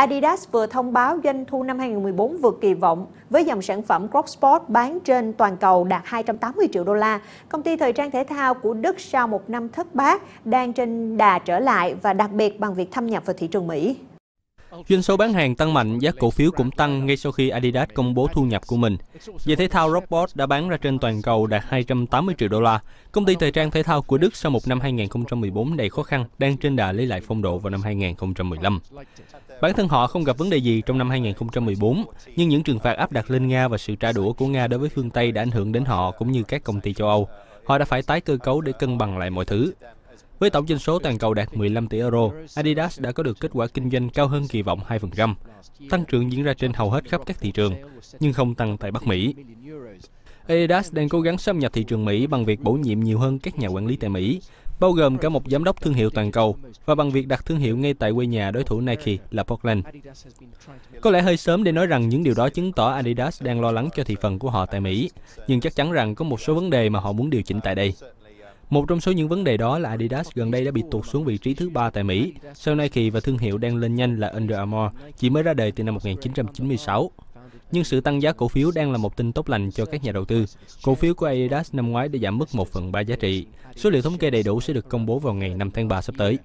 Adidas vừa thông báo doanh thu năm 2014 vượt kỳ vọng với dòng sản phẩm Crosssport bán trên toàn cầu đạt 280 triệu đô la. Công ty thời trang thể thao của Đức sau một năm thất bát đang trên đà trở lại và đặc biệt bằng việc thâm nhập vào thị trường Mỹ. Doanh số bán hàng tăng mạnh, giá cổ phiếu cũng tăng ngay sau khi Adidas công bố thu nhập của mình. Giày thể thao Robot đã bán ra trên toàn cầu đạt 280 triệu đô la. Công ty thời trang thể thao của Đức sau một năm 2014 đầy khó khăn, đang trên đà lấy lại phong độ vào năm 2015. Bản thân họ không gặp vấn đề gì trong năm 2014, nhưng những trừng phạt áp đặt lên Nga và sự trả đũa của Nga đối với phương Tây đã ảnh hưởng đến họ cũng như các công ty châu Âu. Họ đã phải tái cơ cấu để cân bằng lại mọi thứ. Với tổng doanh số toàn cầu đạt 15 tỷ euro, Adidas đã có được kết quả kinh doanh cao hơn kỳ vọng 2%. Tăng trưởng diễn ra trên hầu hết khắp các thị trường, nhưng không tăng tại Bắc Mỹ. Adidas đang cố gắng xâm nhập thị trường Mỹ bằng việc bổ nhiệm nhiều hơn các nhà quản lý tại Mỹ, bao gồm cả một giám đốc thương hiệu toàn cầu và bằng việc đặt thương hiệu ngay tại quê nhà đối thủ Nike là Portland. Có lẽ hơi sớm để nói rằng những điều đó chứng tỏ Adidas đang lo lắng cho thị phần của họ tại Mỹ, nhưng chắc chắn rằng có một số vấn đề mà họ muốn điều chỉnh tại đây. Một trong số những vấn đề đó là Adidas gần đây đã bị tụt xuống vị trí thứ ba tại Mỹ, sau Nike và thương hiệu đang lên nhanh là Under Armour chỉ mới ra đời từ năm 1996. Nhưng sự tăng giá cổ phiếu đang là một tin tốt lành cho các nhà đầu tư. Cổ phiếu của Adidas năm ngoái đã giảm mất 1 phần 3 giá trị. Số liệu thống kê đầy đủ sẽ được công bố vào ngày 5 tháng 3 sắp tới.